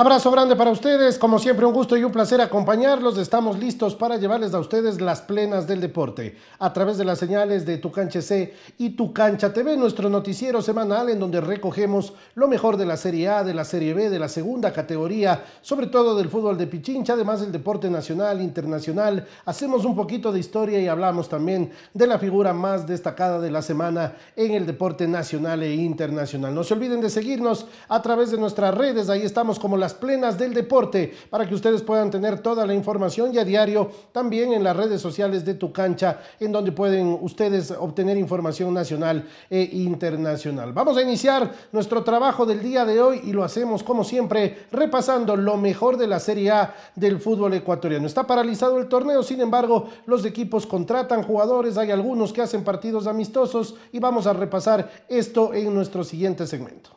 Abrazo grande para ustedes, como siempre un gusto y un placer acompañarlos. Estamos listos para llevarles a ustedes las plenas del deporte a través de las señales de Tu Cancha C y Tu Cancha TV, nuestro noticiero semanal en donde recogemos lo mejor de la Serie A, de la Serie B, de la segunda categoría, sobre todo del fútbol de Pichincha, además del deporte nacional, internacional. Hacemos un poquito de historia y hablamos también de la figura más destacada de la semana en el deporte nacional e internacional. No se olviden de seguirnos a través de nuestras redes, ahí estamos como la Plenas del Deporte para que ustedes puedan tener toda la información y a diario también en las redes sociales de Tu Cancha, en donde pueden ustedes obtener información nacional e internacional. Vamos a iniciar nuestro trabajo del día de hoy y lo hacemos como siempre repasando lo mejor de la Serie A del fútbol ecuatoriano. Está paralizado el torneo, sin embargo, los equipos contratan jugadores, hay algunos que hacen partidos amistosos y vamos a repasar esto en nuestro siguiente segmento.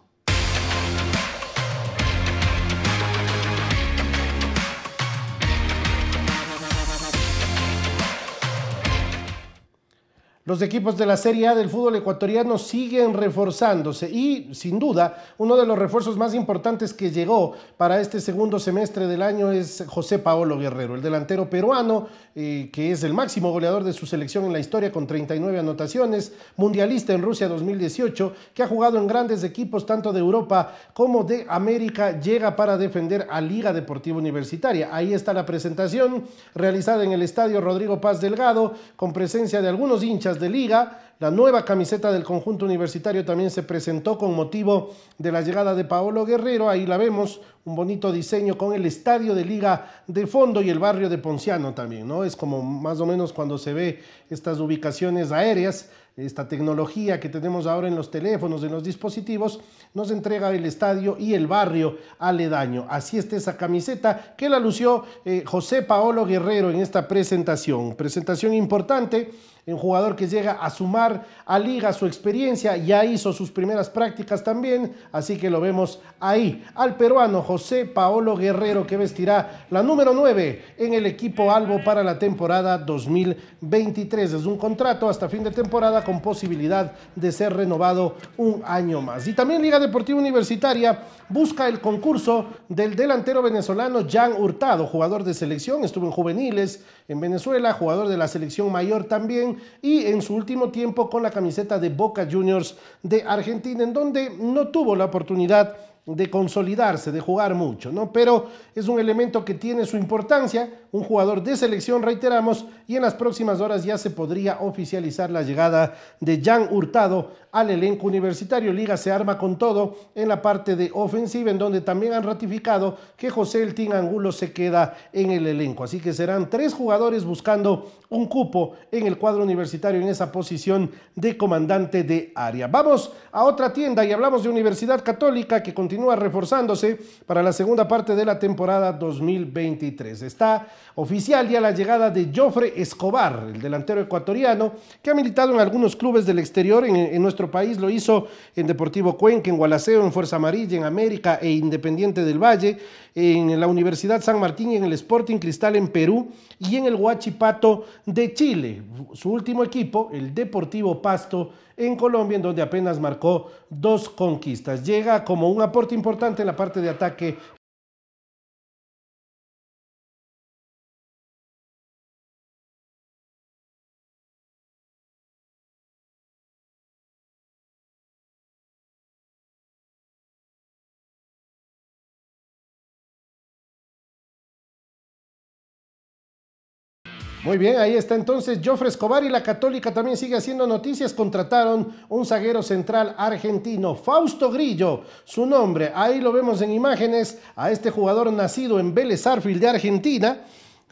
Los equipos de la Serie A del fútbol ecuatoriano siguen reforzándose y, sin duda, uno de los refuerzos más importantes que llegó para este segundo semestre del año es José Paolo Guerrero, el delantero peruano, eh, que es el máximo goleador de su selección en la historia con 39 anotaciones, mundialista en Rusia 2018, que ha jugado en grandes equipos tanto de Europa como de América, llega para defender a Liga Deportiva Universitaria. Ahí está la presentación realizada en el Estadio Rodrigo Paz Delgado, con presencia de algunos hinchas de liga. La nueva camiseta del conjunto universitario también se presentó con motivo de la llegada de Paolo Guerrero. Ahí la vemos, un bonito diseño con el estadio de liga de fondo y el barrio de Ponciano también, ¿no? Es como más o menos cuando se ve estas ubicaciones aéreas esta tecnología que tenemos ahora en los teléfonos, en los dispositivos, nos entrega el estadio y el barrio aledaño. Así está esa camiseta que la lució eh, José Paolo Guerrero en esta presentación. Presentación importante un jugador que llega a sumar a liga su experiencia, ya hizo sus primeras prácticas también, así que lo vemos ahí. Al peruano José Paolo Guerrero que vestirá la número 9 en el equipo Albo para la temporada 2023. Es un contrato hasta fin de temporada con posibilidad de ser renovado un año más. Y también Liga Deportiva Universitaria busca el concurso del delantero venezolano Jan Hurtado, jugador de selección, estuvo en juveniles en Venezuela, jugador de la selección mayor también y en su último tiempo con la camiseta de Boca Juniors de Argentina, en donde no tuvo la oportunidad de consolidarse, de jugar mucho, ¿no? Pero es un elemento que tiene su importancia, un jugador de selección, reiteramos, y en las próximas horas ya se podría oficializar la llegada de Jan Hurtado al elenco universitario. Liga se arma con todo en la parte de ofensiva, en donde también han ratificado que José El Angulo se queda en el elenco. Así que serán tres jugadores buscando un cupo en el cuadro universitario en esa posición de comandante de área. Vamos a otra tienda y hablamos de Universidad Católica que continúa reforzándose para la segunda parte de la temporada 2023. Está oficial ya la llegada de Joffre Escobar, el delantero ecuatoriano que ha militado en algunos clubes del exterior en, en nuestro país, lo hizo en Deportivo Cuenca, en Gualaceo, en Fuerza Amarilla, en América e Independiente del Valle, en la Universidad San Martín, en el Sporting Cristal en Perú y en el Huachipato de Chile. Su último equipo, el Deportivo Pasto, en Colombia, en donde apenas marcó dos conquistas. Llega como un aporte importante en la parte de ataque Muy bien, ahí está entonces Joffre Escobar y la Católica también sigue haciendo noticias. Contrataron un zaguero central argentino, Fausto Grillo, su nombre. Ahí lo vemos en imágenes a este jugador nacido en Vélez Arfield de Argentina,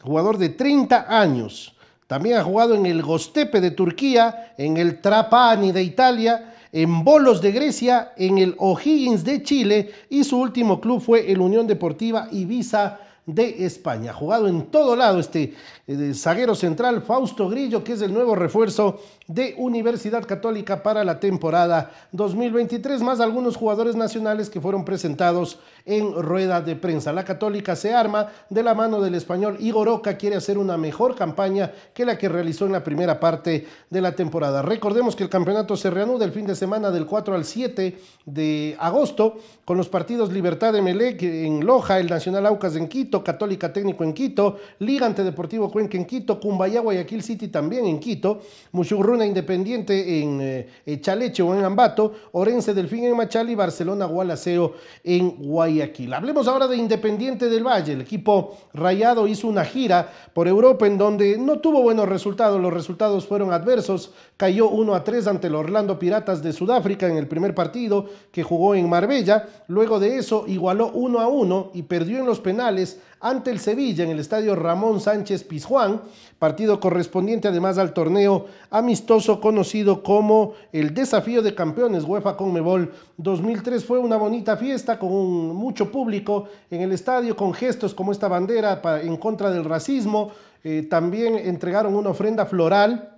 jugador de 30 años. También ha jugado en el Gostepe de Turquía, en el Trapani de Italia, en Bolos de Grecia, en el O'Higgins de Chile y su último club fue el Unión Deportiva Ibiza de España. Jugado en todo lado este eh, zaguero central Fausto Grillo, que es el nuevo refuerzo de Universidad Católica para la temporada 2023, más algunos jugadores nacionales que fueron presentados en rueda de prensa. La Católica se arma de la mano del español Igor Oca, quiere hacer una mejor campaña que la que realizó en la primera parte de la temporada. Recordemos que el campeonato se reanuda el fin de semana del 4 al 7 de agosto con los partidos Libertad de Melec en Loja, el Nacional Aucas en Quito, Católica Técnico en Quito, Liga Deportivo Cuenca en Quito, Cumbayá Guayaquil City también en Quito, Muchurruna Independiente en eh, eh, Chaleche o en Ambato, Orense Delfín en Machali, Barcelona Gualaceo en Guayaquil. Hablemos ahora de Independiente del Valle. El equipo rayado hizo una gira por Europa en donde no tuvo buenos resultados. Los resultados fueron adversos. Cayó 1 a 3 ante el Orlando Piratas de Sudáfrica en el primer partido que jugó en Marbella. Luego de eso igualó 1 a 1 y perdió en los penales ante el Sevilla en el estadio Ramón Sánchez Pizjuán, partido correspondiente además al torneo amistoso conocido como el Desafío de Campeones UEFA Conmebol 2003. Fue una bonita fiesta con mucho público en el estadio, con gestos como esta bandera en contra del racismo. Eh, también entregaron una ofrenda floral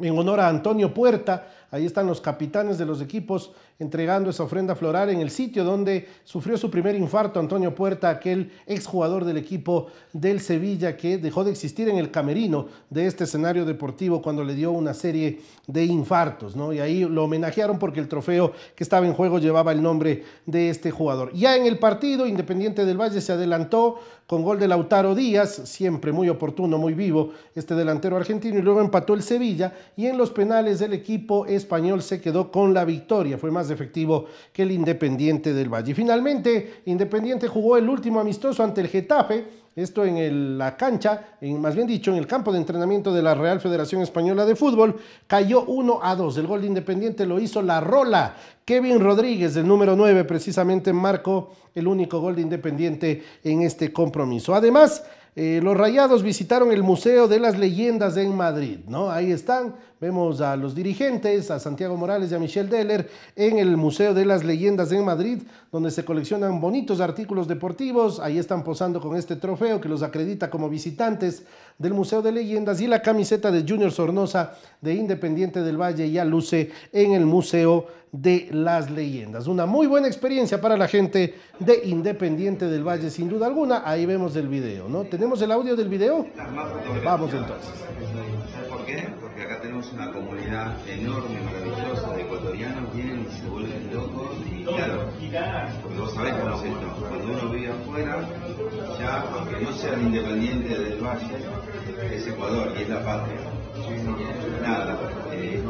en honor a Antonio Puerta, Ahí están los capitanes de los equipos entregando esa ofrenda floral en el sitio donde sufrió su primer infarto Antonio Puerta, aquel exjugador del equipo del Sevilla que dejó de existir en el camerino de este escenario deportivo cuando le dio una serie de infartos, ¿no? Y ahí lo homenajearon porque el trofeo que estaba en juego llevaba el nombre de este jugador. Ya en el partido, Independiente del Valle se adelantó con gol de Lautaro Díaz, siempre muy oportuno, muy vivo este delantero argentino, y luego empató el Sevilla y en los penales el equipo español se quedó con la victoria, fue más efectivo que el Independiente del Valle. Y finalmente, Independiente jugó el último amistoso ante el Getafe, esto en la cancha, en, más bien dicho, en el campo de entrenamiento de la Real Federación Española de Fútbol, cayó 1 a 2. El gol de Independiente lo hizo la Rola. Kevin Rodríguez, del número 9, precisamente marcó el único gol de Independiente en este compromiso. Además, eh, los rayados visitaron el Museo de las Leyendas en Madrid, ¿no? Ahí están, vemos a los dirigentes, a Santiago Morales y a Michelle Deller en el Museo de las Leyendas en Madrid, donde se coleccionan bonitos artículos deportivos, ahí están posando con este trofeo que los acredita como visitantes del Museo de Leyendas y la camiseta de Junior Sornosa de Independiente del Valle ya luce en el Museo de las leyendas. Una muy buena experiencia para la gente de Independiente del Valle, sin duda alguna. Ahí vemos el video, ¿no? ¿Tenemos el audio del video? Vamos entonces. ¿Sabes por qué? Porque acá tenemos una comunidad enorme, maravillosa de ecuatorianos, vienen y se vuelven locos. Y claro, porque vos sabés cómo es esto. Cuando uno vive afuera, ya, aunque no sea Independiente del Valle, es Ecuador y es la patria. Nada, eh,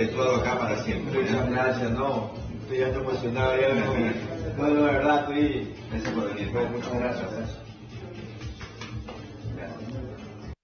perpetuado acá para siempre. Muchas gracias, no, estoy ya emocionado, ya no, la de verdad, estoy... Gracias por venir. Muchas gracias.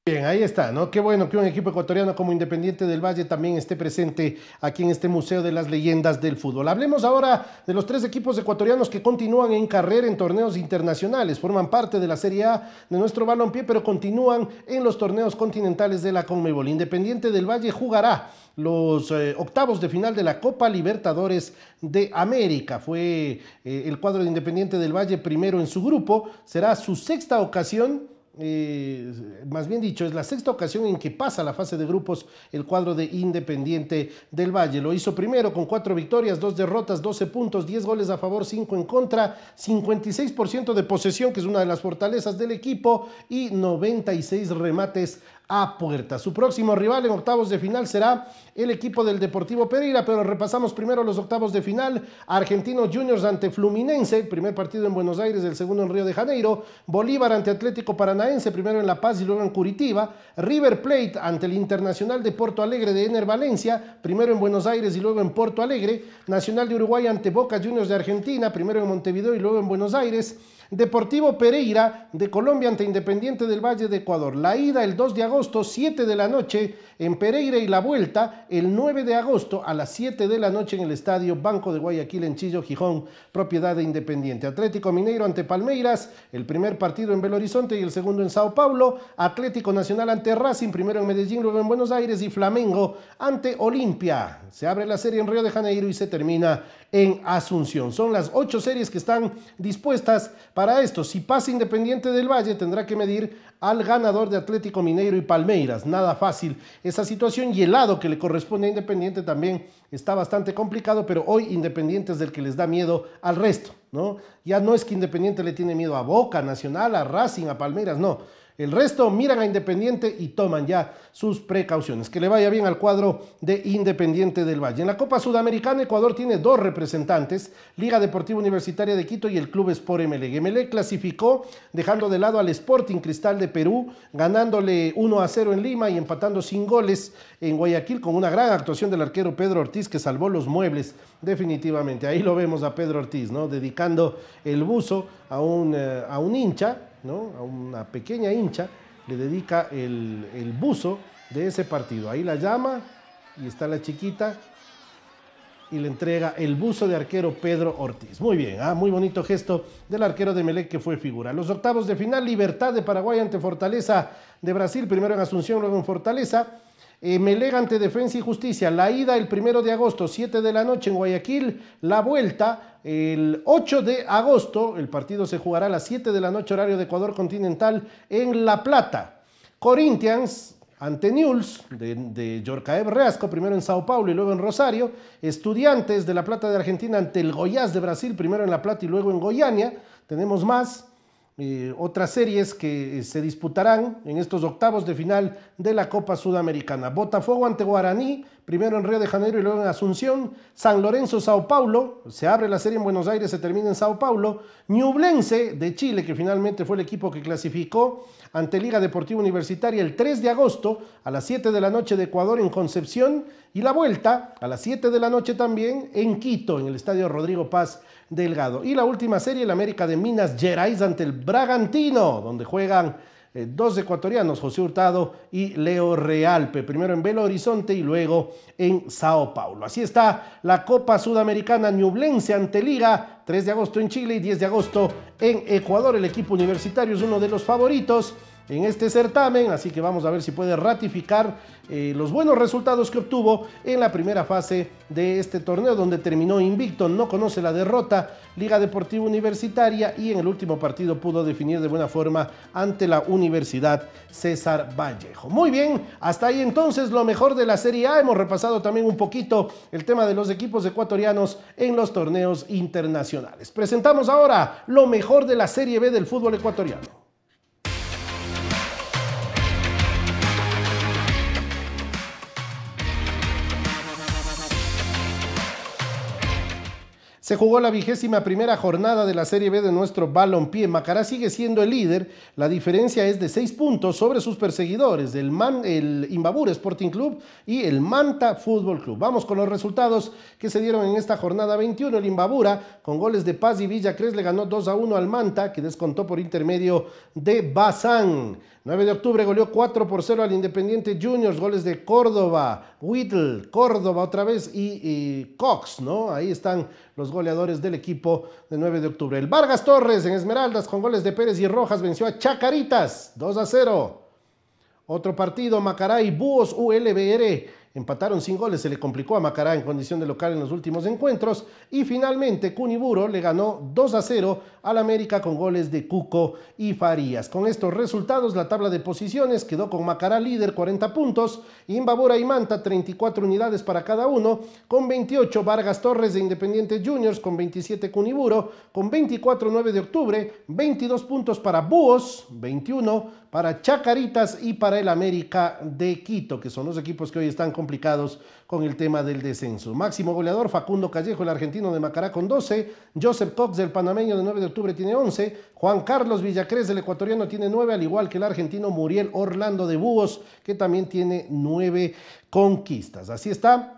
Bien, ahí está, ¿no? Qué bueno que un equipo ecuatoriano como Independiente del Valle también esté presente aquí en este Museo de las Leyendas del Fútbol. Hablemos ahora de los tres equipos ecuatorianos que continúan en carrera en torneos internacionales. Forman parte de la Serie A de nuestro balompié, pero continúan en los torneos continentales de la Conmebol. Independiente del Valle jugará los eh, octavos de final de la Copa Libertadores de América. Fue eh, el cuadro de Independiente del Valle primero en su grupo. Será su sexta ocasión eh, más bien dicho, es la sexta ocasión en que pasa la fase de grupos el cuadro de Independiente del Valle. Lo hizo primero con cuatro victorias, dos derrotas, 12 puntos, 10 goles a favor, cinco en contra, 56% de posesión, que es una de las fortalezas del equipo, y 96 remates a puerta. Su próximo rival en octavos de final será el equipo del Deportivo Pereira, pero repasamos primero los octavos de final. Argentinos Juniors ante Fluminense, primer partido en Buenos Aires, el segundo en Río de Janeiro. Bolívar ante Atlético Paranaense, primero en La Paz y luego en Curitiba. River Plate ante el Internacional de Porto Alegre de Ener Valencia, primero en Buenos Aires y luego en Porto Alegre. Nacional de Uruguay ante Boca Juniors de Argentina, primero en Montevideo y luego en Buenos Aires. Deportivo Pereira de Colombia ante Independiente del Valle de Ecuador. La ida el 2 de agosto, 7 de la noche en Pereira y la vuelta el 9 de agosto a las 7 de la noche en el Estadio Banco de Guayaquil en Chillo, Gijón, propiedad de Independiente. Atlético Mineiro ante Palmeiras, el primer partido en Belo Horizonte y el segundo en Sao Paulo. Atlético Nacional ante Racing, primero en Medellín, luego en Buenos Aires y Flamengo ante Olimpia. Se abre la serie en Río de Janeiro y se termina en Asunción. Son las ocho series que están dispuestas para esto. Si pasa Independiente del Valle, tendrá que medir al ganador de Atlético Mineiro y Palmeiras. Nada fácil esa situación y el lado que le corresponde a Independiente también está bastante complicado, pero hoy Independiente es del que les da miedo al resto, ¿no? Ya no es que Independiente le tiene miedo a Boca, Nacional, a Racing, a Palmeiras, no el resto miran a Independiente y toman ya sus precauciones. Que le vaya bien al cuadro de Independiente del Valle. En la Copa Sudamericana, Ecuador tiene dos representantes, Liga Deportiva Universitaria de Quito y el Club Sport MLG. clasificó dejando de lado al Sporting Cristal de Perú, ganándole 1 a 0 en Lima y empatando sin goles en Guayaquil con una gran actuación del arquero Pedro Ortiz que salvó los muebles definitivamente. Ahí lo vemos a Pedro Ortiz, ¿no? Dedicando el buzo a un, eh, a un hincha a una pequeña hincha, le dedica el, buzo de ese partido. Ahí la llama y está la chiquita y le entrega el buzo de arquero Pedro Ortiz. Muy bien, ¿ah? muy bonito gesto del arquero de Melec que fue figura. Los octavos de final, Libertad de Paraguay ante Fortaleza de Brasil, primero en Asunción, luego en Fortaleza. Eh, ante Defensa y Justicia, la ida el primero de agosto, 7 de la noche en Guayaquil, la vuelta el 8 de agosto, el partido se jugará a las 7 de la noche horario de Ecuador continental en La Plata. Corinthians ante News de, de primero en Sao Paulo y luego en Rosario. Estudiantes de La Plata de Argentina ante el Goiás de Brasil, primero en La Plata y luego en Goiânia. Tenemos más. Eh, otras series que eh, se disputarán en estos octavos de final de la Copa Sudamericana. Botafogo ante Guaraní, primero en Río de Janeiro y luego en Asunción. San Lorenzo, Sao Paulo, se abre la serie en Buenos Aires, se termina en Sao Paulo. Ñublense de Chile, que finalmente fue el equipo que clasificó ante Liga Deportiva Universitaria el 3 de agosto a las 7 de la noche de Ecuador en Concepción. Y la vuelta a las 7 de la noche también en Quito, en el Estadio Rodrigo Paz Delgado. Y la última serie, el América de Minas Gerais ante el Bragantino, donde juegan eh, dos ecuatorianos, José Hurtado y Leo Realpe, primero en Belo Horizonte y luego en Sao Paulo. Así está la Copa Sudamericana Ñublense ante Liga, 3 de agosto en Chile y 10 de agosto en Ecuador. El equipo universitario es uno de los favoritos en este certamen, así que vamos a ver si puede ratificar eh, los buenos resultados que obtuvo en la primera fase de este torneo, donde terminó invicto, no conoce la derrota, Liga Deportiva Universitaria y en el último partido pudo definir de buena forma ante la Universidad César Vallejo. Muy bien, hasta ahí entonces lo mejor de la Serie A. Hemos repasado también un poquito el tema de los equipos ecuatorianos en los torneos internacionales. Presentamos ahora lo mejor de la Serie B del fútbol ecuatoriano. Se jugó la vigésima primera jornada de la Serie B de nuestro balompié. Macará sigue siendo el líder. La diferencia es de seis puntos sobre sus perseguidores, el, Imbabura Sporting Club y el Manta Fútbol Club. Vamos con los resultados que se dieron en esta jornada 21. El Imbabura, con goles de Paz y Villacres, le ganó 2 a 1 al Manta, que descontó por intermedio de Bazán. 9 de octubre goleó 4 por 0 al Independiente Juniors, goles de Córdoba, Whittle, Córdoba otra vez y, Cox, ¿no? Ahí están los goleadores del equipo de 9 de octubre. El Vargas Torres en Esmeraldas con goles de Pérez y Rojas venció a Chacaritas 2 a 0. Otro partido, Macaray, Búhos, ULBR Empataron sin goles, se le complicó a Macará en condición de local en los últimos encuentros. Y finalmente Cuniburo le ganó 2 a 0 al América con goles de Cuco y Farías. Con estos resultados, la tabla de posiciones quedó con Macará líder 40 puntos, Imbabura y Manta 34 unidades para cada uno, con 28 Vargas Torres de Independiente Juniors, con 27 Cuniburo, con 24 9 de octubre, 22 puntos para Búhos, 21 para Chacaritas y para el América de Quito, que son los equipos que hoy están complicados con el tema del descenso. Máximo goleador Facundo Callejo, el argentino de Macará con 12, Joseph Cox del panameño de 9 de octubre tiene 11, Juan Carlos Villacrés del ecuatoriano tiene 9, al igual que el argentino Muriel Orlando de Búhos, que también tiene 9 conquistas. Así está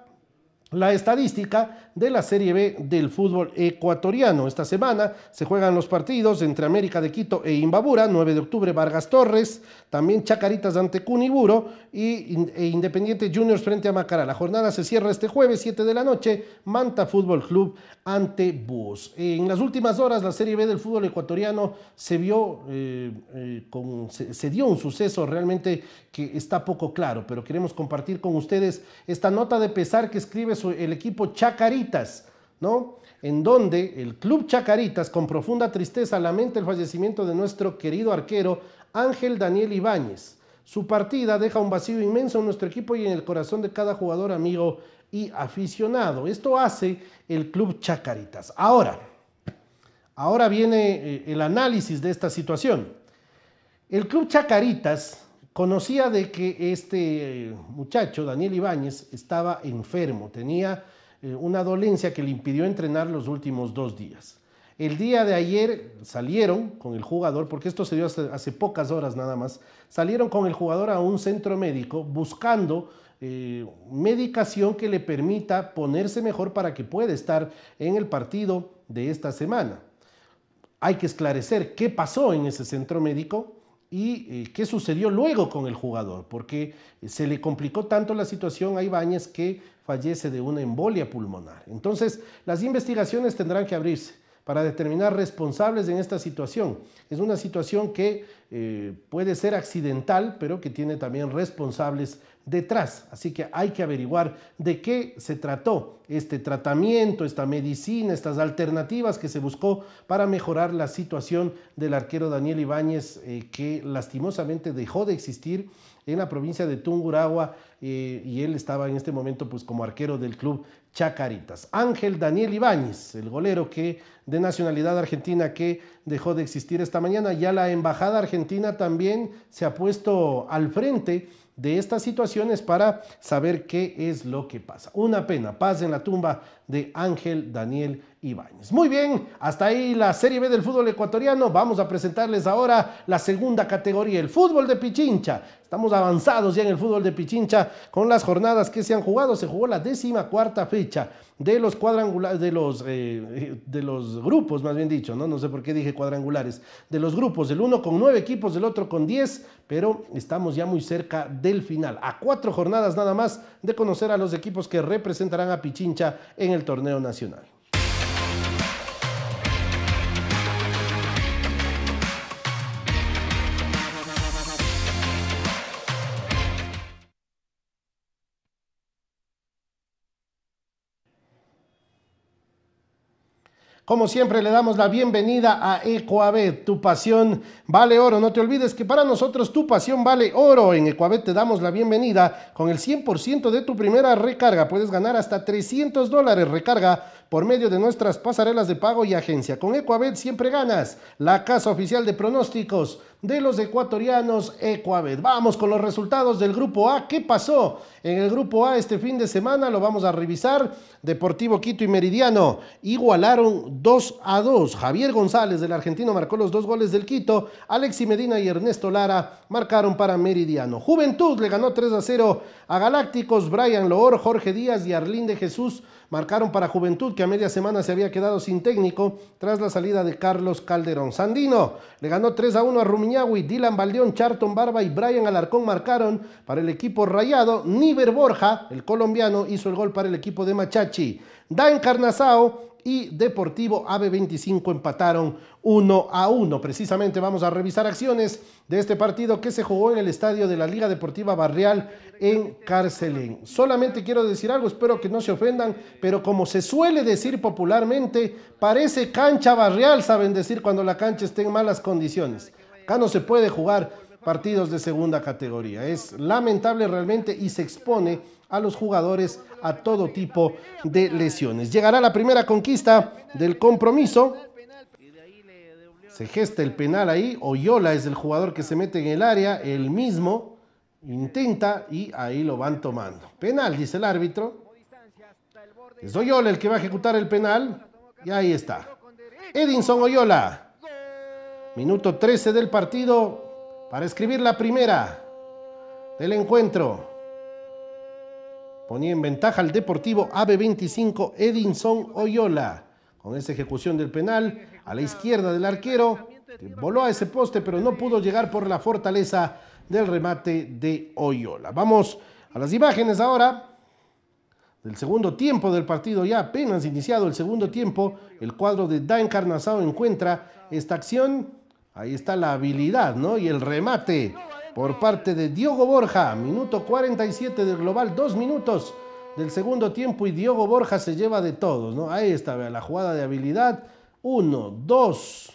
la estadística de la Serie B del fútbol ecuatoriano. Esta semana se juegan los partidos entre América de Quito e Imbabura, 9 de octubre Vargas Torres, también Chacaritas ante Cuniburo e Independiente Juniors frente a Macará. La jornada se cierra este jueves, 7 de la noche, Manta Fútbol Club ante Búhos. En las últimas horas la Serie B del fútbol ecuatoriano se vio, eh, eh, se, se dio un suceso realmente que está poco claro, pero queremos compartir con ustedes esta nota de pesar que escribe el equipo Chacaritas, ¿no? En donde el club Chacaritas con profunda tristeza lamenta el fallecimiento de nuestro querido arquero Ángel Daniel Ibáñez. Su partida deja un vacío inmenso en nuestro equipo y en el corazón de cada jugador amigo y aficionado. Esto hace el club Chacaritas. Ahora, ahora viene eh, el análisis de esta situación. El club Chacaritas conocía de que este muchacho, Daniel Ibáñez, estaba enfermo, tenía eh, una dolencia que le impidió entrenar los últimos dos días. El día de ayer salieron con el jugador, porque esto se dio hace, pocas horas nada más, salieron con el jugador a un centro médico buscando eh, medicación que le permita ponerse mejor para que pueda estar en el partido de esta semana. Hay que esclarecer qué pasó en ese centro médico, y eh, qué sucedió luego con el jugador, porque eh, se le complicó tanto la situación a Ibáñez que fallece de una embolia pulmonar. Entonces, las investigaciones tendrán que abrirse para determinar responsables en esta situación. Es una situación que eh, puede ser accidental, pero que tiene también responsables detrás. Así que hay que averiguar de qué se trató este tratamiento, esta medicina, estas alternativas que se buscó para mejorar la situación del arquero Daniel Ibáñez, eh, que lastimosamente dejó de existir en la provincia de Tunguragua eh, y él estaba en este momento pues como arquero del club Chacaritas. Ángel Daniel Ibáñez, el golero que, de nacionalidad argentina que dejó de existir esta mañana, ya la Embajada Argentina también se ha puesto al frente de estas situaciones para saber qué es lo que pasa. Una pena, paz en la tumba de Ángel Daniel Ibáñez. Muy bien, hasta ahí la Serie B del fútbol ecuatoriano. Vamos a presentarles ahora la segunda categoría, el fútbol de Pichincha. Estamos avanzados ya en el fútbol de Pichincha con las jornadas que se han jugado. Se jugó la décima cuarta fecha de los cuadrangulares, de los, eh, de los grupos, más bien dicho, ¿no? No sé por qué dije cuadrangulares. De los grupos, El uno con nueve equipos, el otro con diez, pero estamos ya muy cerca del final. A cuatro jornadas nada más de conocer a los equipos que representarán a Pichincha en el torneo nacional. Como siempre, le damos la bienvenida a Ecoabet. Tu pasión vale oro. No te olvides que para nosotros tu pasión vale oro. En Ecoabet te damos la bienvenida con el 100% de tu primera recarga. Puedes ganar hasta 300 dólares recarga por medio de nuestras pasarelas de pago y agencia. Con Ecoabet siempre ganas. La casa oficial de pronósticos de los ecuatorianos ecuavet Vamos con los resultados del grupo A. ¿Qué pasó en el grupo A este fin de semana? Lo vamos a revisar. Deportivo Quito y Meridiano igualaron 2 a 2. Javier González del argentino marcó los dos goles del Quito. Alexi Medina y Ernesto Lara marcaron para Meridiano. Juventud le ganó 3 a 0 a Galácticos. Brian Loor, Jorge Díaz y Arlín de Jesús Marcaron para Juventud, que a media semana se había quedado sin técnico tras la salida de Carlos Calderón. Sandino le ganó 3 a 1 a Rumiñahui. Dylan Baldeón, Charton Barba y Brian Alarcón marcaron para el equipo rayado. Níver Borja, el colombiano, hizo el gol para el equipo de Machachi. Dan Carnazao y Deportivo AB25 empataron 1 a 1. Precisamente vamos a revisar acciones de este partido que se jugó en el estadio de la Liga Deportiva Barrial en Carcelén. Solamente quiero decir algo, espero que no se ofendan, pero como se suele decir popularmente, parece cancha barrial, saben decir cuando la cancha está en malas condiciones. Acá no se puede jugar partidos de segunda categoría. Es lamentable realmente y se expone a los jugadores a todo tipo de lesiones. Llegará la primera conquista del compromiso. Se gesta el penal ahí. Oyola es el jugador que se mete en el área, el mismo intenta y ahí lo van tomando. Penal, dice el árbitro. Es Oyola el que va a ejecutar el penal. Y ahí está. Edinson Oyola. Minuto 13 del partido para escribir la primera del encuentro ponía en ventaja al Deportivo AB25 Edinson Oyola. Con esa ejecución del penal a la izquierda del arquero, voló a ese poste pero no pudo llegar por la fortaleza del remate de Oyola. Vamos a las imágenes ahora del segundo tiempo del partido, ya apenas iniciado el segundo tiempo, el cuadro de Da Encarnazao encuentra esta acción, ahí está la habilidad, ¿no? Y el remate por parte de Diogo Borja, minuto 47 del global, dos minutos del segundo tiempo y Diogo Borja se lleva de todos, ¿no? Ahí está, la jugada de habilidad, uno, dos,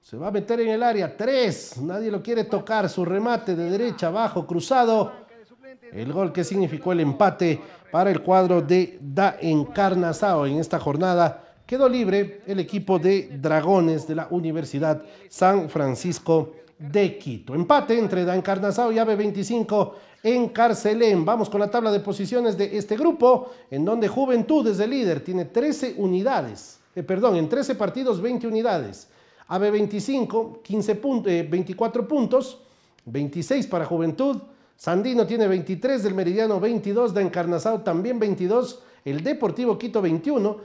se va a meter en el área, tres, nadie lo quiere tocar, su remate de derecha, abajo, cruzado, el gol que significó el empate para el cuadro de Da Encarnazao en esta jornada. Quedó libre el equipo de Dragones de la Universidad San Francisco de Quito. Empate entre Dan Carnazao y AB25 en Carcelén. Vamos con la tabla de posiciones de este grupo, en donde Juventud es el líder, tiene 13 unidades, eh, perdón, en 13 partidos 20 unidades. AB25, 15 24 puntos, 26 para Juventud. Sandino tiene 23, del Meridiano 22, Dan encarnazao también 22, el Deportivo Quito 21,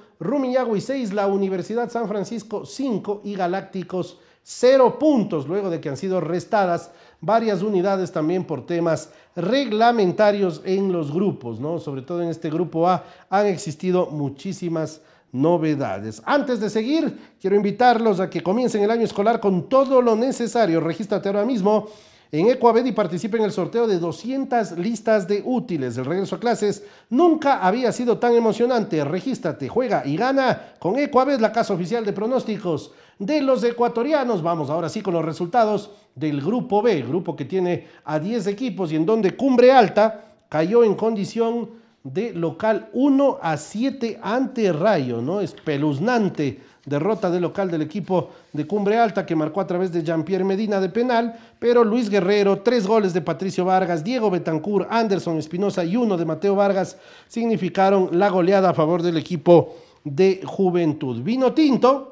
y 6, la Universidad San Francisco 5 y Galácticos cero puntos luego de que han sido restadas varias unidades también por temas reglamentarios en los grupos, ¿no? Sobre todo en este grupo A han existido muchísimas novedades. Antes de seguir, quiero invitarlos a que comiencen el año escolar con todo lo necesario. Regístrate ahora mismo en y participa en el sorteo de 200 listas de útiles. El regreso a clases nunca había sido tan emocionante. Regístrate, juega y gana con Ecoabed, la casa oficial de pronósticos de los ecuatorianos. Vamos ahora sí con los resultados del grupo B, grupo que tiene a 10 equipos y en donde Cumbre Alta cayó en condición de local 1 a 7 ante Rayo, ¿no? Espeluznante derrota de local del equipo de Cumbre Alta que marcó a través de Jean-Pierre Medina de penal, pero Luis Guerrero, tres goles de Patricio Vargas, Diego Betancourt, Anderson Espinosa y uno de Mateo Vargas significaron la goleada a favor del equipo de Juventud. Vino tinto,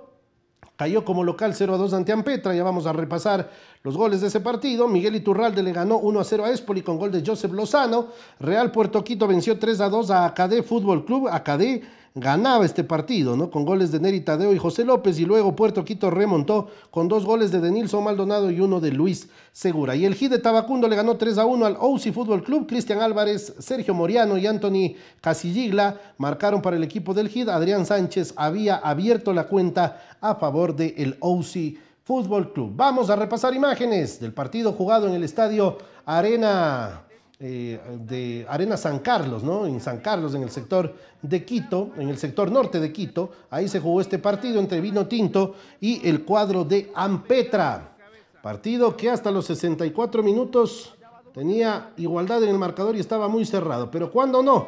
cayó como local 0 a 2 ante Ampetra. Ya vamos a repasar los goles de ese partido. Miguel Iturralde le ganó 1 a 0 a Espoli con gol de Joseph Lozano. Real Puerto Quito venció 3 a 2 a Acadé Fútbol Club. Acadé ganaba este partido, ¿no? Con goles de Neri Tadeo y José López y luego Puerto Quito remontó con dos goles de Denilson Maldonado y uno de Luis Segura. Y el Hid de Tabacundo le ganó 3 a 1 al Ousi Fútbol Club. Cristian Álvarez, Sergio Moriano y Anthony Casilligla marcaron para el equipo del hit. Adrián Sánchez había abierto la cuenta a favor del el Ousi Fútbol Club. Vamos a repasar imágenes del partido jugado en el estadio Arena eh, de Arena San Carlos, ¿no? En San Carlos, en el sector de Quito, en el sector norte de Quito. Ahí se jugó este partido entre Vino Tinto y el cuadro de Ampetra. Partido que hasta los 64 minutos tenía igualdad en el marcador y estaba muy cerrado. Pero cuando no,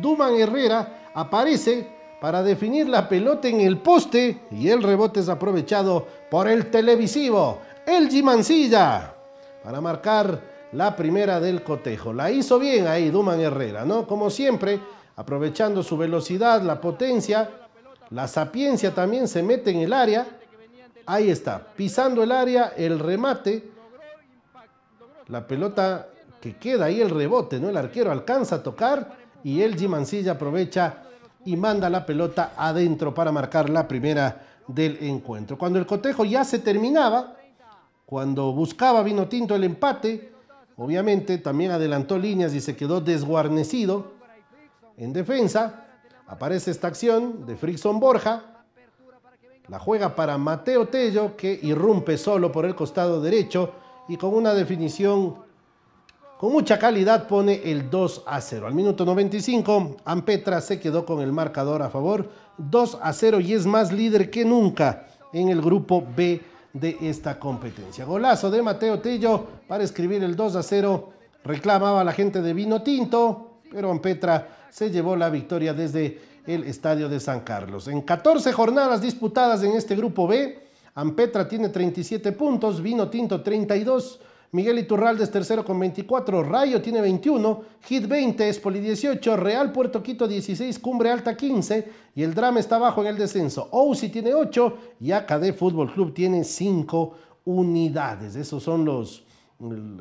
Duman Herrera aparece para definir la pelota en el poste y el rebote es aprovechado por el televisivo, el Mancilla, para marcar la primera del cotejo. La hizo bien ahí Duman Herrera, ¿no? Como siempre, aprovechando su velocidad, la potencia, la sapiencia también se mete en el área. Ahí está, pisando el área, el remate. La pelota que queda ahí, el rebote, ¿no? El arquero alcanza a tocar y el Mancilla aprovecha y manda la pelota adentro para marcar la primera del encuentro. Cuando el cotejo ya se terminaba, cuando buscaba Vino Tinto el empate, obviamente también adelantó líneas y se quedó desguarnecido en defensa. Aparece esta acción de Frickson Borja. La juega para Mateo Tello que irrumpe solo por el costado derecho y con una definición con mucha calidad pone el 2 a 0. Al minuto 95, Ampetra se quedó con el marcador a favor 2 a 0 y es más líder que nunca en el grupo B de esta competencia. Golazo de Mateo Tello para escribir el 2 a 0. Reclamaba a la gente de Vino Tinto, pero Ampetra se llevó la victoria desde el estadio de San Carlos. En 14 jornadas disputadas en este grupo B, Ampetra tiene 37 puntos, Vino Tinto 32, Miguel Iturralde es tercero con 24, Rayo tiene 21, Hit 20, Espoli 18, Real Puerto Quito 16, Cumbre Alta 15 y el Drama está abajo en el descenso. Ousi tiene 8 y Acadé Fútbol Club tiene 5 unidades. Esos son los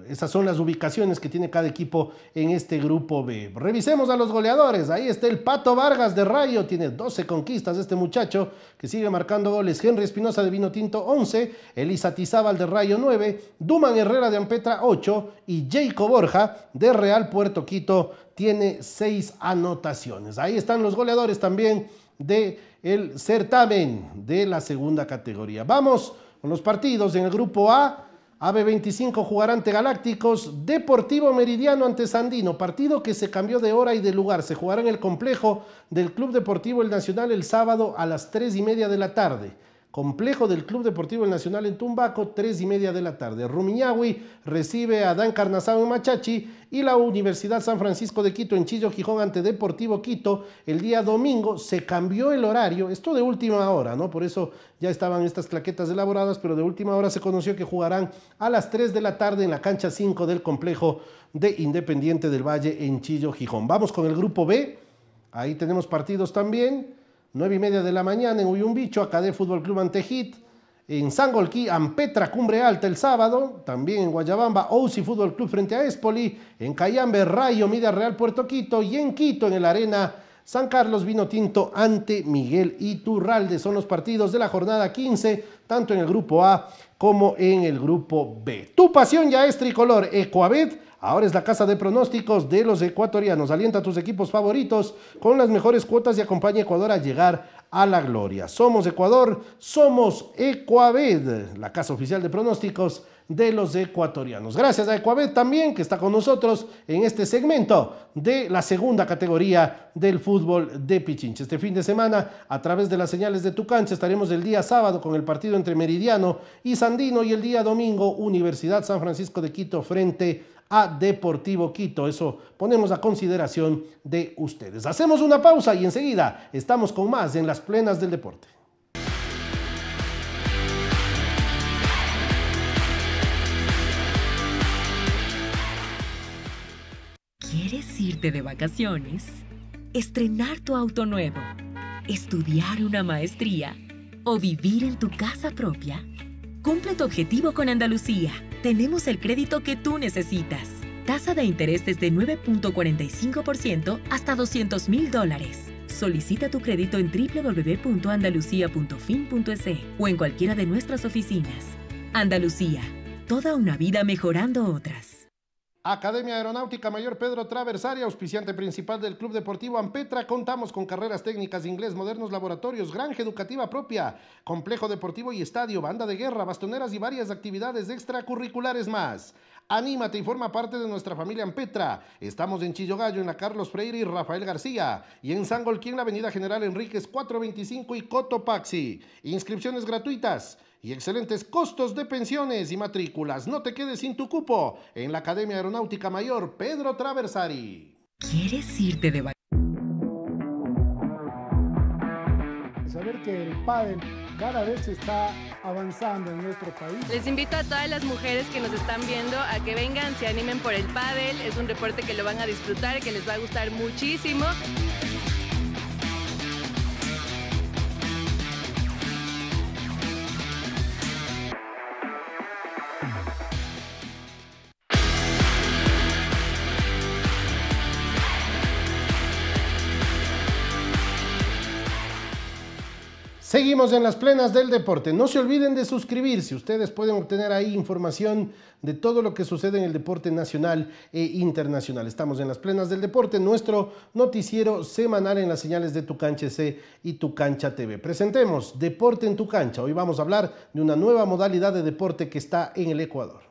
esas son las ubicaciones que tiene cada equipo en este grupo B. Revisemos a los goleadores. Ahí está el Pato Vargas de Rayo. Tiene 12 conquistas este muchacho que sigue marcando goles. Henry Espinosa de Vino Tinto, 11. Elisa Tizábal de Rayo 9. Duman Herrera de Ampetra 8. Y Jacob Borja de Real Puerto Quito tiene 6 anotaciones. Ahí están los goleadores también de certamen de la segunda categoría. Vamos con los partidos en el grupo A AB25 jugará ante Galácticos, Deportivo Meridiano ante Sandino, partido que se cambió de hora y de lugar. Se jugará en el complejo del Club Deportivo El Nacional el sábado a las 3 y media de la tarde. Complejo del Club Deportivo Nacional en Tumbaco, 3 y media de la tarde. Rumiñahui recibe a Dan Carnazano en Machachi y la Universidad San Francisco de Quito en Chillo Gijón ante Deportivo Quito. El día domingo se cambió el horario, esto de última hora, ¿no? Por eso ya estaban estas claquetas elaboradas, pero de última hora se conoció que jugarán a las 3 de la tarde en la cancha 5 del complejo de Independiente del Valle en Chillo Gijón. Vamos con el grupo B. Ahí tenemos partidos también. 9 y media de la mañana en Uyumbicho, Acadé Fútbol Club Antejit, en Sangolquí, Ampetra, Cumbre Alta el sábado, también en Guayabamba, Ousi Fútbol Club frente a Espoli, en Cayambe, Rayo, Mida Real, Puerto Quito y en Quito, en el Arena, San Carlos Vino Tinto ante Miguel Iturralde. Son los partidos de la jornada 15, tanto en el grupo A como en el grupo B. Tu pasión ya es tricolor, Ecuavet Ahora es la casa de pronósticos de los ecuatorianos. Alienta a tus equipos favoritos con las mejores cuotas y acompaña a Ecuador a llegar a la gloria. Somos Ecuador, somos Ecuaved, la casa oficial de pronósticos de los ecuatorianos. Gracias a Ecuaved también, que está con nosotros en este segmento de la segunda categoría del fútbol de Pichincha. Este fin de semana, a través de las señales de tu cancha, estaremos el día sábado con el partido entre Meridiano y Sandino y el día domingo Universidad San Francisco de Quito frente a Deportivo Quito. Eso ponemos a consideración de ustedes. Hacemos una pausa y enseguida estamos con más en las plenas del deporte. ¿Quieres irte de vacaciones? ¿Estrenar tu auto nuevo? ¿Estudiar una maestría? ¿O vivir en tu casa propia? Cumple tu objetivo con Andalucía tenemos el crédito que tú necesitas. Tasa de interés desde 9.45% hasta 200 mil dólares. Solicita tu crédito en www.andalucía.fin.es e o en cualquiera de nuestras oficinas. Andalucía, toda una vida mejorando otras. Academia Aeronáutica Mayor Pedro Traversaria, auspiciante principal del Club Deportivo Ampetra, contamos con carreras técnicas inglés, modernos laboratorios, granja educativa propia, complejo deportivo y estadio, banda de guerra, bastoneras y varias actividades extracurriculares más. Anímate y forma parte de nuestra familia Ampetra. Estamos en Gallo en la Carlos Freire y Rafael García, y en Sangolquí, en la Avenida General Enríquez 425 y Cotopaxi. Inscripciones gratuitas y excelentes costos de pensiones y matrículas. No te quedes sin tu cupo en la Academia Aeronáutica Mayor Pedro Traversari. ¿Quieres irte de Saber que el pádel cada vez está avanzando en nuestro país. Les invito a todas las mujeres que nos están viendo a que vengan, se animen por el pádel. Es un deporte que lo van a disfrutar, que les va a gustar muchísimo. Seguimos en las plenas del deporte. No se olviden de suscribirse. Ustedes pueden obtener ahí información de todo lo que sucede en el deporte nacional e internacional. Estamos en las plenas del deporte, nuestro noticiero semanal en las señales de Tu Cancha C y Tu Cancha TV. Presentemos Deporte en Tu Cancha. Hoy vamos a hablar de una nueva modalidad de deporte que está en el Ecuador.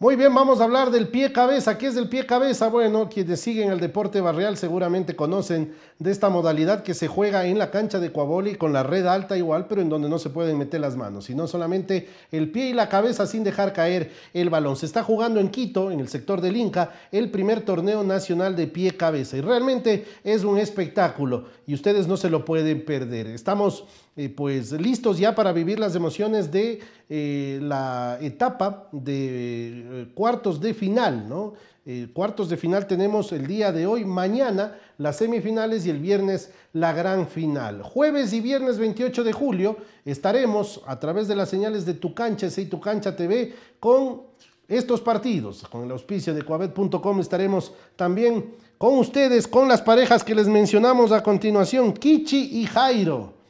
Muy bien, vamos a hablar del pie cabeza. ¿Qué es el pie cabeza? Bueno, quienes siguen el deporte barrial seguramente conocen de esta modalidad que se juega en la cancha de Coaboli con la red alta igual, pero en donde no se pueden meter las manos, sino solamente el pie y la cabeza sin dejar caer el balón. Se está jugando en Quito, en el sector del Inca, el primer torneo nacional de pie cabeza y realmente es un espectáculo y ustedes no se lo pueden perder. Estamos eh, pues listos ya para vivir las emociones de eh, la etapa de eh, cuartos de final, ¿no? cuartos de final tenemos el día de hoy, mañana las semifinales y el viernes la gran final. Jueves y viernes 28 de julio estaremos a través de las señales de Tu Cancha y Tu Cancha TV con estos partidos. Con el auspicio de coabet.com estaremos también con ustedes, con las parejas que les mencionamos a continuación, Kichi y Jairo.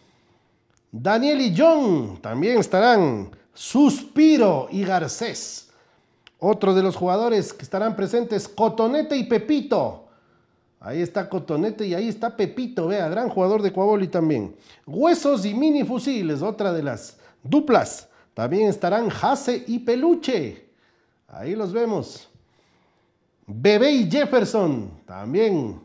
Daniel y John también estarán. Suspiro y Garcés. Otros de los jugadores que estarán presentes, Cotonete y Pepito. Ahí está Cotonete y ahí está Pepito, vea, gran jugador de Coaboli también. Huesos y mini fusiles, otra de las duplas. También estarán Jase y Peluche. Ahí los vemos. Bebé y Jefferson, también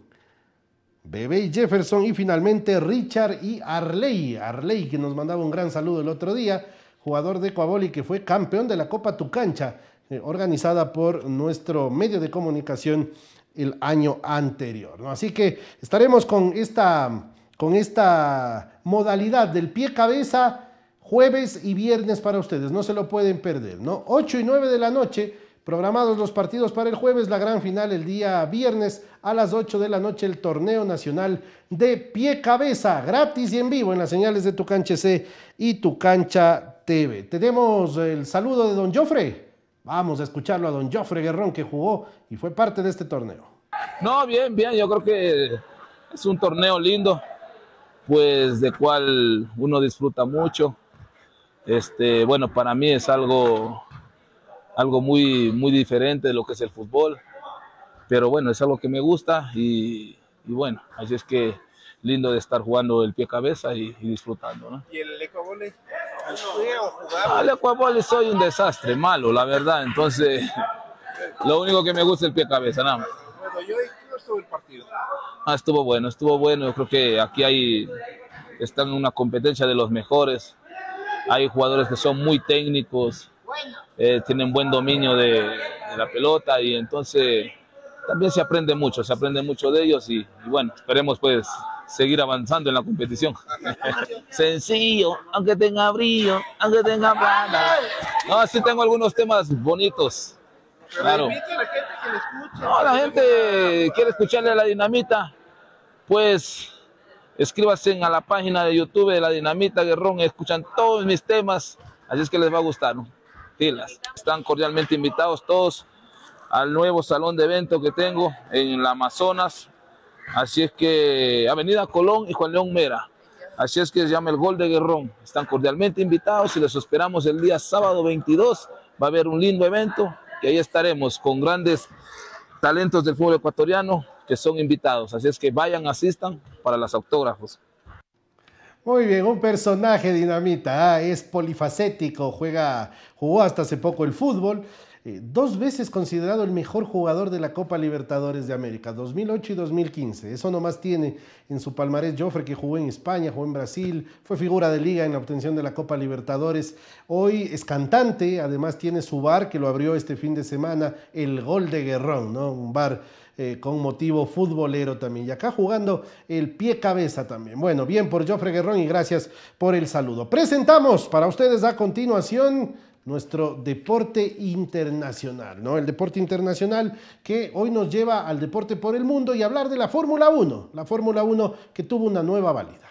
Bebé Jefferson y finalmente Richard y Arley. Arley que nos mandaba un gran saludo el otro día, jugador de Coaboli que fue campeón de la Copa Tucancha, eh, organizada por nuestro medio de comunicación el año anterior. ¿no? Así que estaremos con esta, con esta modalidad del pie-cabeza jueves y viernes para ustedes. No se lo pueden perder. ¿no? 8 y 9 de la noche Programados los partidos para el jueves, la gran final el día viernes a las 8 de la noche, el torneo nacional de pie cabeza, gratis y en vivo en las señales de Tu Cancha C y Tu Cancha TV. Tenemos el saludo de don Jofre. Vamos a escucharlo a don Jofre Guerrón que jugó y fue parte de este torneo. No, bien, bien, yo creo que es un torneo lindo, pues de cual uno disfruta mucho. Este, bueno, para mí es algo algo muy, muy diferente de lo que es el fútbol. Pero bueno, es algo que me gusta y, bueno, así es que lindo de estar jugando el pie cabeza y, disfrutando. ¿no? ¿Y el ah, el soy un desastre, malo, la verdad. Entonces, lo único que me gusta es el pie cabeza, nada más. estuvo el partido. Ah, estuvo bueno, estuvo bueno. Yo creo que aquí hay están en una competencia de los mejores. Hay jugadores que son muy técnicos. Bueno eh, tienen buen dominio de, la pelota y entonces también se aprende mucho, se aprende mucho de ellos y, bueno, esperemos pues seguir avanzando en la competición. Sencillo, aunque tenga brillo, aunque tenga plata. No, sí tengo algunos temas bonitos. claro. la gente No, la gente quiere escucharle a la dinamita. Pues escríbanse a la página de YouTube de la dinamita Guerrón, escuchan todos mis temas. Así es que les va a gustar. ¿no? Están cordialmente invitados todos al nuevo salón de evento que tengo en la Amazonas. Así es que Avenida Colón y Juan León Mera. Así es que se llama el Gol de Guerrón. Están cordialmente invitados y los esperamos el día sábado 22. Va a haber un lindo evento y ahí estaremos con grandes talentos del fútbol ecuatoriano que son invitados. Así es que vayan, asistan para las autógrafos. Muy bien, un personaje dinamita, ah, es polifacético, juega, jugó hasta hace poco el fútbol, eh, dos veces considerado el mejor jugador de la Copa Libertadores de América, 2008 y 2015. Eso nomás tiene en su palmarés Joffre, que jugó en España, jugó en Brasil, fue figura de liga en la obtención de la Copa Libertadores. Hoy es cantante, además tiene su bar que lo abrió este fin de semana, el Gol de Guerrón, ¿no? un bar eh, con motivo futbolero también. Y acá jugando el pie cabeza también. Bueno, bien por Jofre Guerrón y gracias por el saludo. Presentamos para ustedes a continuación nuestro deporte internacional, ¿no? El deporte internacional que hoy nos lleva al deporte por el mundo y hablar de la Fórmula 1, la Fórmula 1 que tuvo una nueva válida.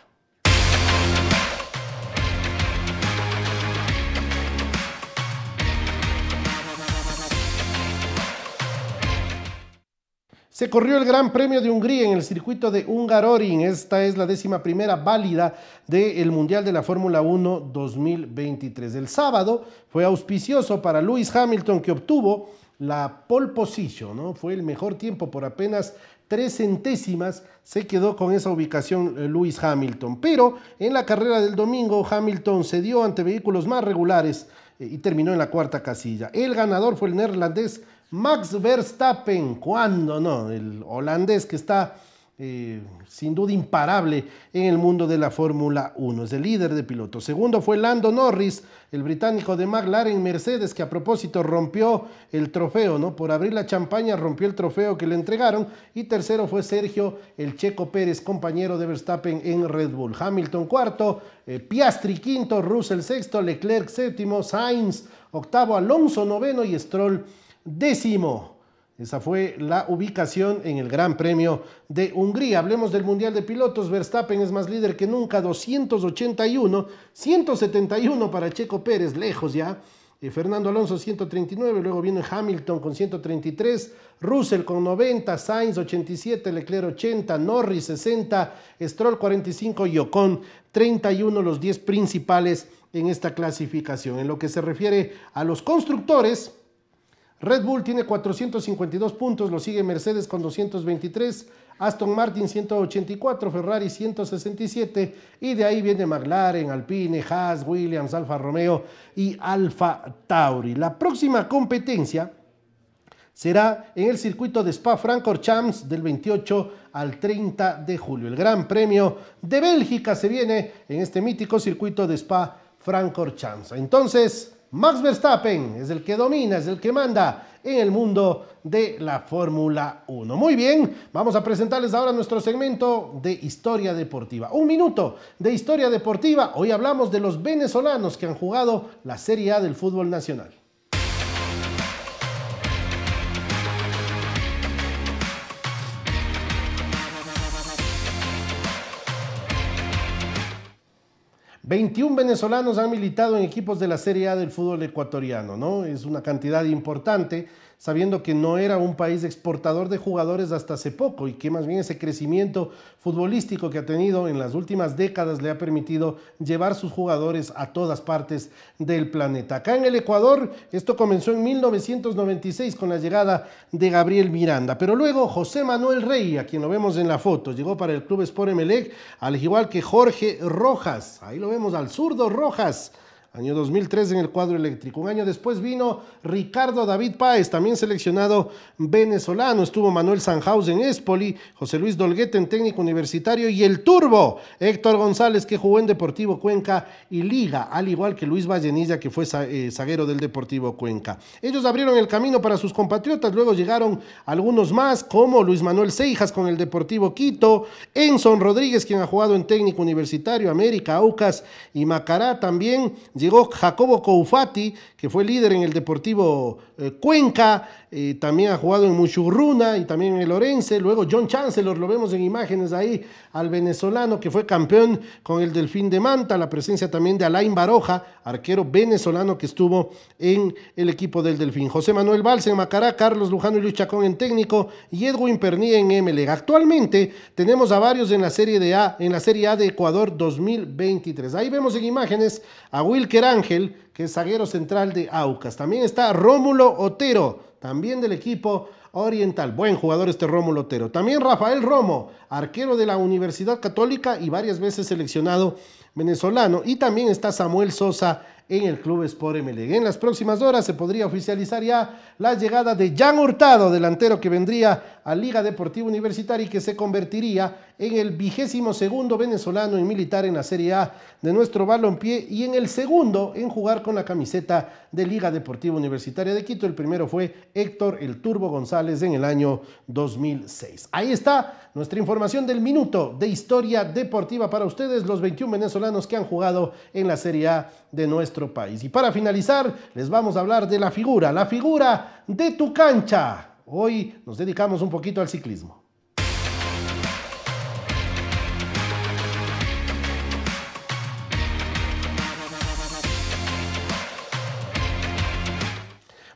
Se corrió el Gran Premio de Hungría en el circuito de Ungaroring. Esta es la décima primera válida del Mundial de la Fórmula 1 2023. El sábado fue auspicioso para Lewis Hamilton que obtuvo la pole position, ¿no? Fue el mejor tiempo por apenas tres centésimas se quedó con esa ubicación eh, Lewis Hamilton. Pero en la carrera del domingo Hamilton cedió ante vehículos más regulares eh, y terminó en la cuarta casilla. El ganador fue el neerlandés Max Verstappen, cuando no, el holandés que está eh, sin duda imparable en el mundo de la Fórmula 1, es el líder de pilotos. Segundo fue Lando Norris, el británico de McLaren Mercedes, que a propósito rompió el trofeo, ¿no? Por abrir la champaña rompió el trofeo que le entregaron. Y tercero fue Sergio el Checo Pérez, compañero de Verstappen en Red Bull. Hamilton cuarto, eh, Piastri quinto, Russell sexto, Leclerc séptimo, Sainz octavo, Alonso noveno y Stroll décimo. Esa fue la ubicación en el Gran Premio de Hungría. Hablemos del Mundial de Pilotos. Verstappen es más líder que nunca, 281, 171 para Checo Pérez, lejos ya. Eh, Fernando Alonso 139, luego viene Hamilton con 133, Russell con 90, Sainz 87, Leclerc 80, Norris 60, Stroll 45 y Ocon 31, los 10 principales en esta clasificación. En lo que se refiere a los constructores, Red Bull tiene 452 puntos, lo sigue Mercedes con 223, Aston Martin 184, Ferrari 167 y de ahí viene McLaren, Alpine, Haas, Williams, Alfa Romeo y Alfa Tauri. La próxima competencia será en el circuito de Spa-Francorchamps del 28 al 30 de julio. El Gran Premio de Bélgica se viene en este mítico circuito de Spa-Francorchamps. Entonces, Max Verstappen es el que domina, es el que manda en el mundo de la Fórmula 1. Muy bien, vamos a presentarles ahora nuestro segmento de historia deportiva. Un minuto de historia deportiva. Hoy hablamos de los venezolanos que han jugado la Serie A del fútbol nacional. 21 venezolanos han militado en equipos de la Serie A del fútbol ecuatoriano, ¿no? Es una cantidad importante sabiendo que no era un país exportador de jugadores hasta hace poco y que más bien ese crecimiento futbolístico que ha tenido en las últimas décadas le ha permitido llevar sus jugadores a todas partes del planeta. Acá en el Ecuador esto comenzó en 1996 con la llegada de Gabriel Miranda, pero luego José Manuel Rey, a quien lo vemos en la foto, llegó para el Club Sport Emelec, al igual que Jorge Rojas, ahí lo vemos al zurdo Rojas año 2003 en el cuadro eléctrico. Un año después vino Ricardo David Páez, también seleccionado venezolano. Estuvo Manuel Sanjaus en Espoli, José Luis Dolguete en técnico universitario y el Turbo, Héctor González, que jugó en Deportivo Cuenca y Liga, al igual que Luis Vallenilla, que fue eh, zaguero del Deportivo Cuenca. Ellos abrieron el camino para sus compatriotas, luego llegaron algunos más, como Luis Manuel Seijas con el Deportivo Quito, Enson Rodríguez, quien ha jugado en técnico universitario, América, Aucas y Macará también llegó Jacobo Coufati, que fue líder en el Deportivo eh, Cuenca, eh, también ha jugado en Muchurruna y también en el Orense. Luego John Chancellor, lo vemos en imágenes ahí, al venezolano que fue campeón con el Delfín de Manta. La presencia también de Alain Baroja, arquero venezolano que estuvo en el equipo del Delfín. José Manuel Valls en Macará, Carlos Lujano y Luis Chacón en técnico y Edwin Pernía en MLEG. Actualmente tenemos a varios en la Serie de A, en la Serie A de Ecuador 2023. Ahí vemos en imágenes a Will Wilker Ángel, que es zaguero central de Aucas. También está Rómulo Otero, también del equipo oriental. Buen jugador este Rómulo Otero. También Rafael Romo, arquero de la Universidad Católica y varias veces seleccionado venezolano. Y también está Samuel Sosa en el Club Sport MLG. En las próximas horas se podría oficializar ya la llegada de Jan Hurtado, delantero que vendría a Liga Deportiva Universitaria y que se convertiría en el vigésimo segundo venezolano y militar en la Serie A de nuestro balompié y en el segundo en jugar con la camiseta de Liga Deportiva Universitaria de Quito. El primero fue Héctor El Turbo González en el año 2006. Ahí está nuestra información del minuto de historia deportiva para ustedes, los 21 venezolanos que han jugado en la Serie A de nuestro país. Y para finalizar, les vamos a hablar de la figura, la figura de tu cancha. Hoy nos dedicamos un poquito al ciclismo.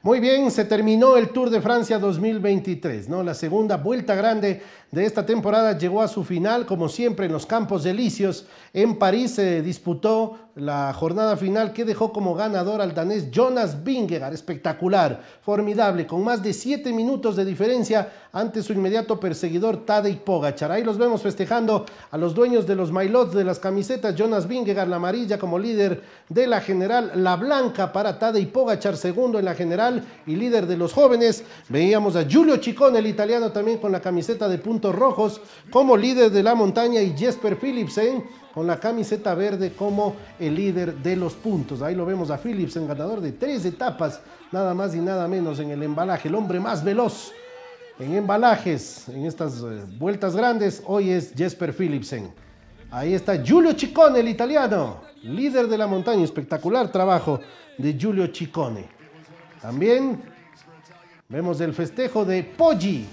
Muy bien, se terminó el Tour de Francia 2023, ¿no? La segunda vuelta grande de esta temporada llegó a su final, como siempre, en los Campos Delicios En París se disputó la jornada final que dejó como ganador al danés Jonas Vingegaard. Espectacular, formidable, con más de siete minutos de diferencia ante su inmediato perseguidor Tadej Pogachar. Ahí los vemos festejando a los dueños de los mailots de las camisetas. Jonas Vingegaard, la amarilla, como líder de la general. La blanca para Tadej Pogachar, segundo en la general y líder de los jóvenes. Veíamos a Giulio Ciccone, el italiano también con la camiseta de puntos rojos, como líder de la montaña y Jesper Philipsen ¿eh? con la camiseta verde como el líder de los puntos. Ahí lo vemos a Philipsen, ganador de tres etapas, nada más y nada menos en el embalaje, el hombre más veloz en embalajes, en estas eh, vueltas grandes, hoy es Jesper Philipsen. ¿eh? Ahí está Giulio Ciccone, el italiano, líder de la montaña. Espectacular trabajo de Giulio Ciccone. También vemos el festejo de Poggi,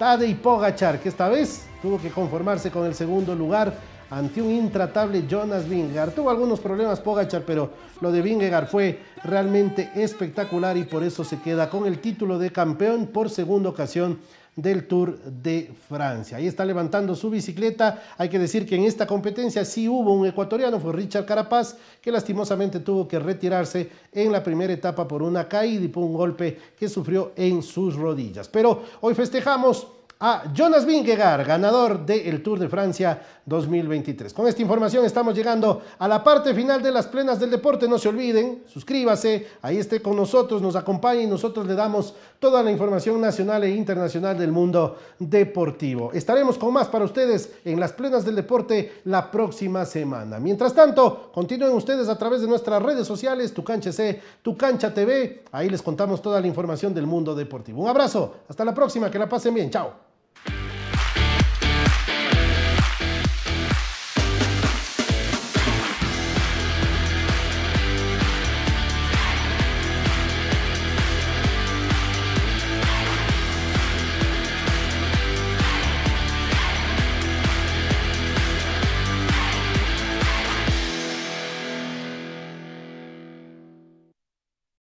Tadej Pogachar, que esta vez tuvo que conformarse con el segundo lugar ante un intratable Jonas Vingar. Tuvo algunos problemas Pogachar, pero lo de Vingegaard fue realmente espectacular y por eso se queda con el título de campeón por segunda ocasión del Tour de Francia. Ahí está levantando su bicicleta. Hay que decir que en esta competencia sí hubo un ecuatoriano, fue Richard Carapaz, que lastimosamente tuvo que retirarse en la primera etapa por una caída y por un golpe que sufrió en sus rodillas. Pero hoy festejamos a Jonas Vingegaard, ganador del Tour de Francia 2023. Con esta información estamos llegando a la parte final de las plenas del deporte. No se olviden, suscríbase, ahí esté con nosotros, nos acompañe y nosotros le damos toda la información nacional e internacional del mundo deportivo. Estaremos con más para ustedes en las plenas del deporte la próxima semana. Mientras tanto, continúen ustedes a través de nuestras redes sociales, Tu Cancha C, Tu Cancha TV. Ahí les contamos toda la información del mundo deportivo. Un abrazo, hasta la próxima, que la pasen bien, chao.